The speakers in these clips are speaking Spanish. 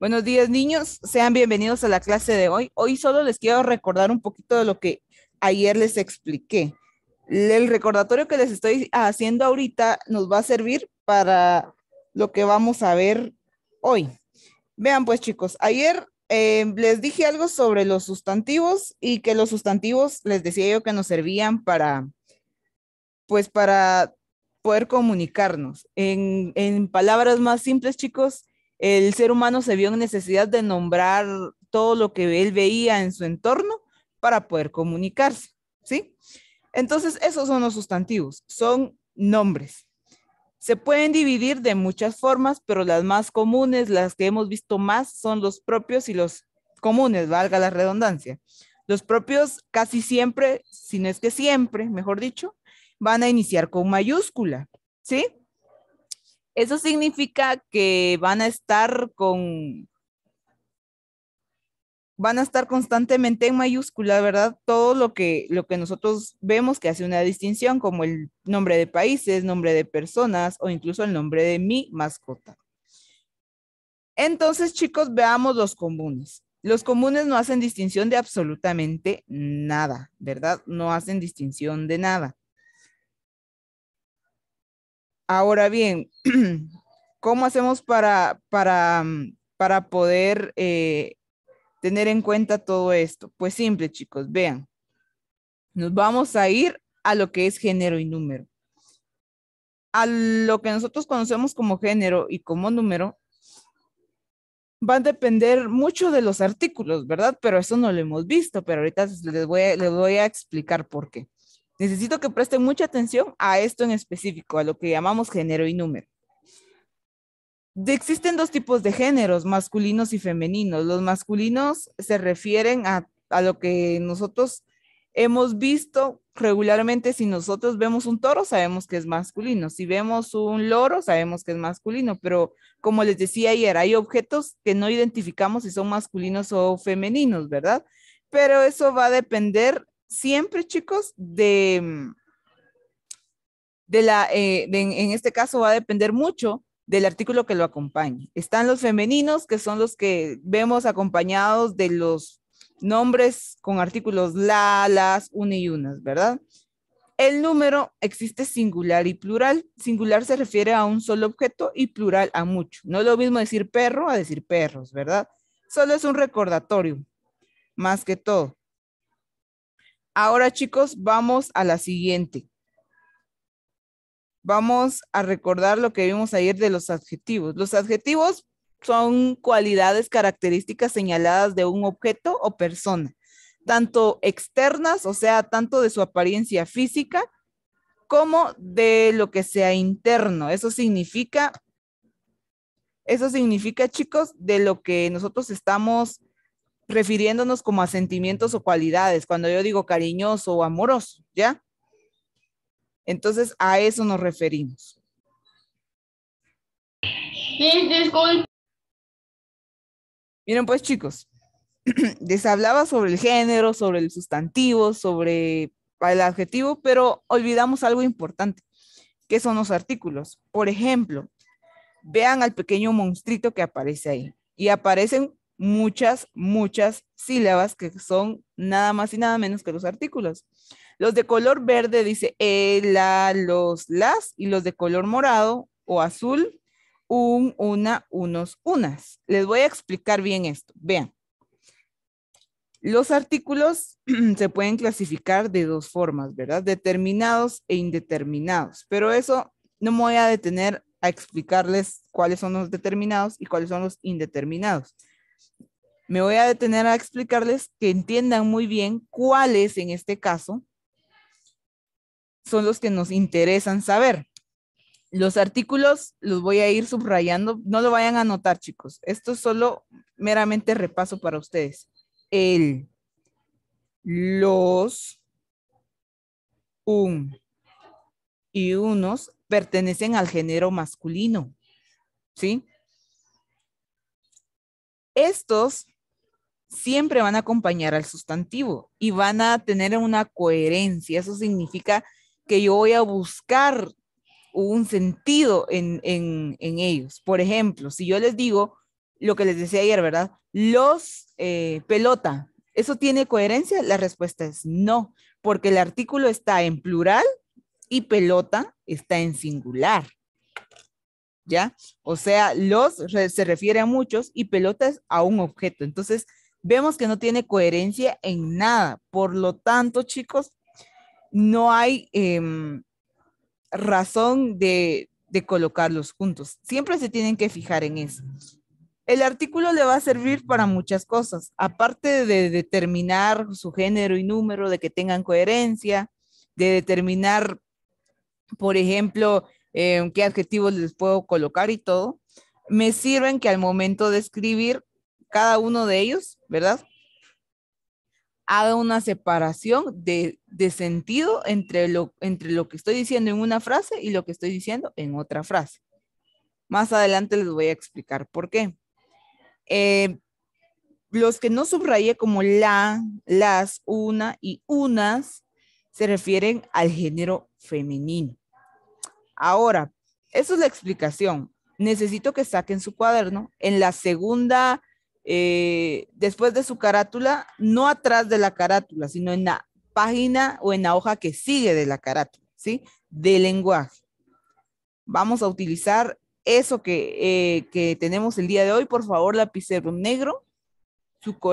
Buenos días niños, sean bienvenidos a la clase de hoy. Hoy solo les quiero recordar un poquito de lo que ayer les expliqué. El recordatorio que les estoy haciendo ahorita nos va a servir para lo que vamos a ver hoy. Vean pues chicos, ayer em, les dije algo sobre los sustantivos y que los sustantivos les decía yo que nos servían para, pues para poder comunicarnos. En, en palabras más simples chicos, el ser humano se vio en necesidad de nombrar todo lo que él veía en su entorno para poder comunicarse, ¿sí? Entonces, esos son los sustantivos, son nombres. Se pueden dividir de muchas formas, pero las más comunes, las que hemos visto más, son los propios y los comunes, valga la redundancia. Los propios casi siempre, si no es que siempre, mejor dicho, van a iniciar con mayúscula, ¿sí? Eso significa que van a estar con, van a estar constantemente en mayúscula, ¿verdad? Todo lo que, lo que nosotros vemos que hace una distinción, como el nombre de países, nombre de personas o incluso el nombre de mi mascota. Entonces, chicos, veamos los comunes. Los comunes no hacen distinción de absolutamente nada, ¿verdad? No hacen distinción de nada. Ahora bien, ¿cómo hacemos para, para, mm, para poder eh, tener en cuenta todo esto? Pues simple, chicos, vean. Nos vamos a ir a lo que es género y número. A lo que nosotros conocemos como género y como número, va a depender mucho de los artículos, ¿verdad? Pero eso no lo hemos visto, pero ahorita les voy les voy a explicar por qué. Necesito que presten mucha atención a esto en específico, a lo que llamamos género y número. existen dos tipos de géneros, masculinos y femeninos. Los masculinos se refieren a, a lo que nosotros hemos visto regularmente. Si nosotros vemos un toro, sabemos que es masculino. Si vemos un loro, sabemos que es masculino. Pero como les decía ayer, hay objetos que no identificamos si son masculinos o femeninos, ¿verdad? Pero eso va a depender siempre, chicos, de, mm, de la, eh, en este caso va a depender mucho del artículo que lo acompañe. Están los femeninos, que son los que vemos acompañados de los nombres con artículos la, las, una y unas, ¿verdad? El número existe singular y plural. Singular se refiere a un solo objeto y plural a mucho. No es lo mismo decir perro a decir perros, ¿verdad? Solo es un recordatorio, más que todo. Ahora chicos, vamos a la siguiente. Vamos a recordar lo que vimos ayer de los adjetivos. Los adjetivos son cualidades características señaladas de un objeto o persona, tanto externas, o sea, tanto de su apariencia física, como de lo que sea interno. Eso significa, eso significa, chicos, de lo que nosotros estamos refiriéndonos como a sentimientos o cualidades, cuando yo digo cariñoso o amoroso, ¿ya? Entonces a eso nos referimos. Miren pues chicos, les hablaba sobre el género, sobre el sustantivo, sobre el adjetivo, pero olvidamos algo importante, que son los artículos. Por ejemplo, vean al pequeño monstruito que aparece ahí. Y aparecen muchas, muchas sílabas que son nada más y nada menos que los artículos. Los de color verde dice el, la, los, las y los de color morado o azul, un, una, unos, unas. Les voy a explicar bien esto. Vean. Los artículos se pueden clasificar de dos formas, ¿verdad? Determinados e indeterminados. Pero eso no me voy a detener a explicarles cuáles son los determinados y cuáles son los indeterminados me voy a detener a explicarles que entiendan muy bien cuáles en este caso son los que nos interesan saber. Los artículos los voy a ir subrayando, no lo vayan a anotar chicos, esto es solo meramente repaso para ustedes. El, los, un y unos pertenecen al género masculino, ¿sí? Estos siempre van a acompañar al sustantivo y van a tener una coherencia. Eso significa que yo voy a buscar un sentido en, en, ellos. Por ejemplo, si yo les digo lo que les decía ayer, ¿verdad? Los eh, pelota, ¿eso tiene coherencia? La respuesta es no, porque el artículo está en plural y pelota está en singular. ¿Ya? O sea, los se refiere a muchos y pelota es a un objeto. Entonces, Vemos que no tiene coherencia en nada. Por lo tanto, chicos, no hay em, razón de, colocarlos juntos. Siempre se tienen que fijar en eso. El artículo le va a servir para muchas cosas, aparte de determinar su género y número, de que tengan coherencia, de determinar, por ejemplo, em, qué adjetivos les puedo colocar y todo, me sirven que al momento de escribir cada uno de ellos, ¿verdad? Haga una separación de, de sentido entre lo, entre lo que estoy diciendo en una frase y lo que estoy diciendo en otra frase. Más adelante les voy a explicar por qué. Eh, los que no subrayé como la, las, una y unas se refieren al género femenino. Ahora, eso es la explicación. Necesito que saquen su cuaderno. En la segunda eh, después de su carátula, no atrás de la carátula, sino en la página o en la hoja que sigue de la carátula, ¿sí? De lenguaje. Vamos a utilizar eso eh, que, tenemos el día de hoy. Por favor, lapicero negro,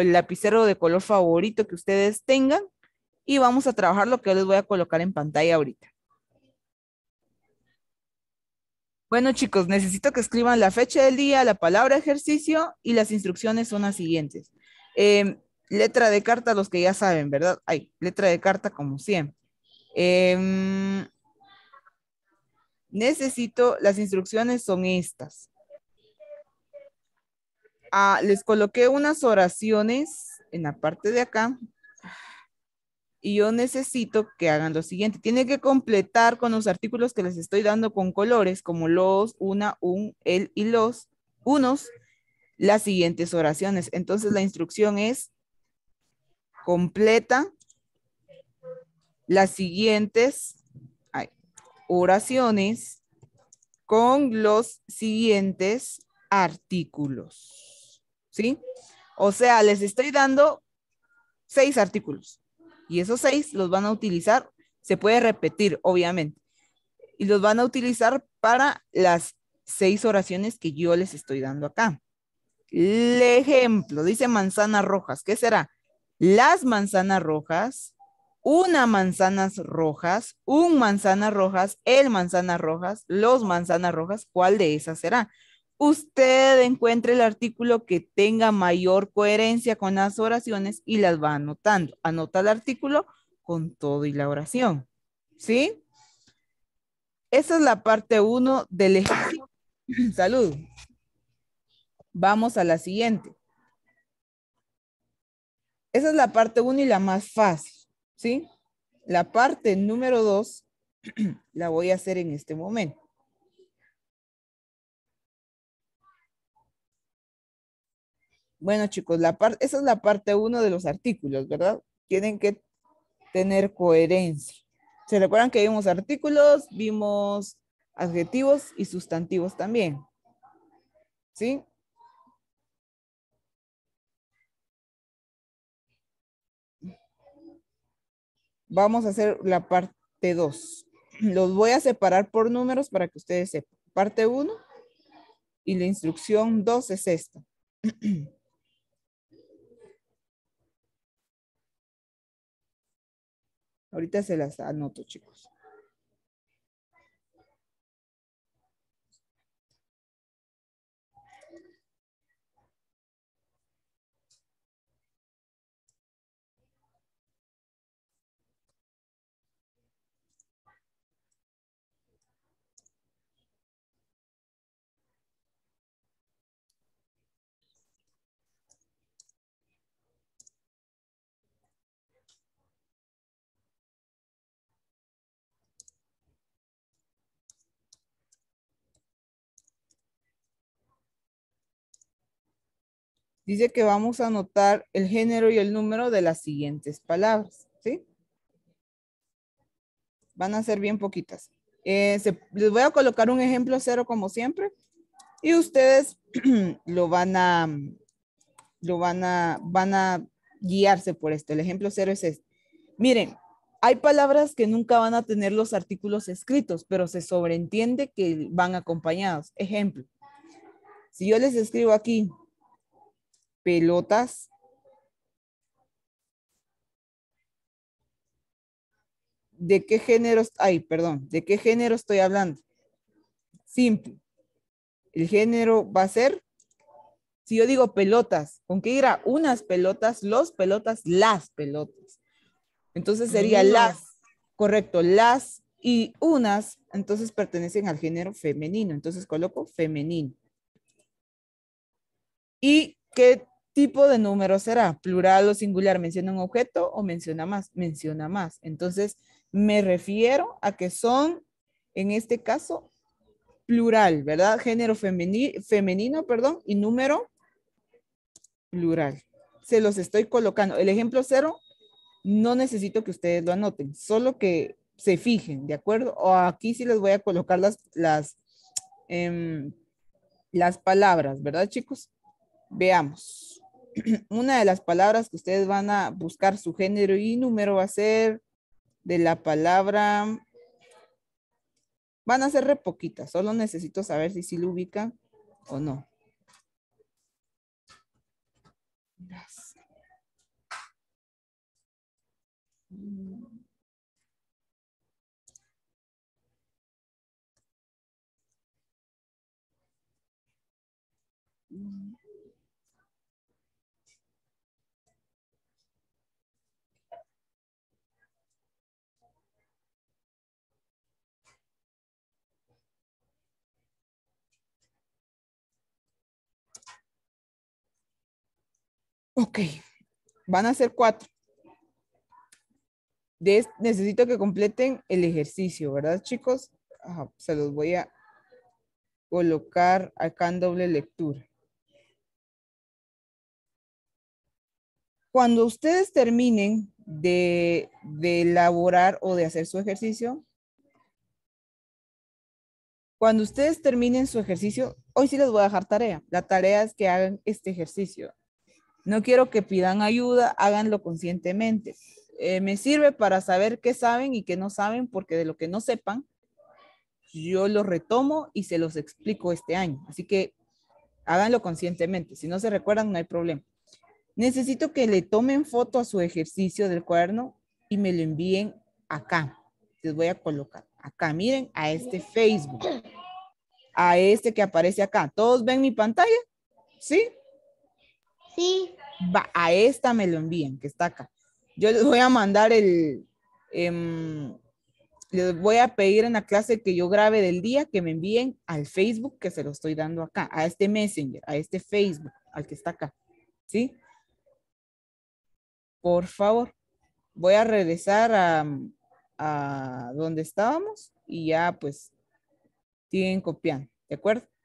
el lapicero de color favorito que ustedes tengan y vamos a trabajar lo que les voy a colocar en pantalla ahorita. Bueno, chicos, necesito que escriban la fecha del día, la palabra ejercicio y las instrucciones son las siguientes. Em, letra de carta, los que ya saben, ¿verdad? Ay, letra de carta como siempre. Em, necesito, las instrucciones son estas. Ah, les coloqué unas oraciones en la parte de acá y yo necesito que hagan lo siguiente. Tienen que completar con los artículos que les estoy dando con colores, como los, una, un, el y los, unos, las siguientes oraciones. Entonces la instrucción es completa las siguientes oraciones con los siguientes artículos. ¿Sí? O sea, les estoy dando seis artículos. Y esos seis los van a utilizar, se puede repetir, obviamente, y los van a utilizar para las seis oraciones que yo les estoy dando acá. El ejemplo, dice manzanas rojas, ¿qué será? Las manzanas rojas, una manzanas rojas, un manzana rojas, el manzana rojas, los manzanas rojas, ¿cuál de esas será? usted encuentre el artículo que tenga mayor coherencia con las oraciones y las va anotando. Anota el artículo con todo y la oración. ¿Sí? Esa es la parte uno del ejercicio. Salud. Vamos a la siguiente. Esa es la parte uno y la más fácil. ¿Sí? La parte número 2 la voy a hacer en este momento. Bueno, chicos, esa es la parte uno de los artículos, ¿verdad? Tienen que tener coherencia. ¿Se recuerdan que vimos artículos, vimos adjetivos y sustantivos también? ¿Sí? Vamos a hacer la parte dos. Los voy a separar por números para que ustedes sepan. Parte uno. y la instrucción dos es esta. Ahorita se las anoto, chicos. Dice que vamos a anotar el género y el número de las siguientes palabras, ¿sí? Van a ser bien poquitas. Eh, les voy a colocar un ejemplo cero como siempre y ustedes lo van a, lo van a, van a guiarse por esto. El ejemplo cero es este. Miren, hay palabras que nunca van a tener los artículos escritos, pero se sobreentiende que van acompañados. Ejemplo, si yo les escribo aquí, pelotas ¿De qué género? Ay, perdón. ¿De qué género estoy hablando? Simple. El género va a ser, si yo digo pelotas, ¿con qué irá? Unas pelotas, los pelotas, las pelotas. Entonces sería las, correcto, las y unas, entonces pertenecen al género femenino. Entonces coloco femenino. ¿Y qué tipo de número será? ¿Plural o singular menciona un objeto o menciona más? Menciona más. Entonces, me refiero a que son, en este caso, plural, ¿verdad? Género femenino, femenino perdón, y número plural. Se los estoy colocando. El ejemplo cero, no necesito que ustedes lo anoten, solo que se fijen, ¿de acuerdo? O aquí sí les voy a colocar las, las, em, las palabras, ¿verdad, chicos? Veamos. una de las palabras que ustedes van a buscar su género y número va a ser de la palabra, van a ser re poquitas, solo necesito saber si sí lo ubican o no. Ok, van a ser cuatro. necesito que completen el ejercicio, ¿verdad, chicos? se los voy a colocar acá en doble lectura. Cuando ustedes terminen de, de elaborar o de hacer su ejercicio, cuando ustedes terminen su ejercicio, hoy sí les voy a dejar tarea. La tarea es que hagan este ejercicio. No quiero que pidan ayuda, háganlo conscientemente. Eh, me sirve para saber qué saben y qué no saben, porque de lo que no sepan, yo lo retomo y se los explico este año. Así que háganlo conscientemente. Si no se recuerdan, no hay problema. Necesito que le tomen foto a su ejercicio del cuaderno y me lo envíen acá. Les voy a colocar acá. Miren a este Facebook. A este que aparece acá. ¿Todos ven mi pantalla? ¿Sí? Sí. Va, a esta me lo envíen, que está acá. Yo les voy a mandar el... Em, les voy a pedir en la clase que yo grabe del día que me envíen al Facebook que se lo estoy dando acá, a este Messenger, a este Facebook, al que está acá. ¿Sí? Por favor. Voy a regresar a, a donde estábamos y ya pues siguen copiando. ¿De acuerdo?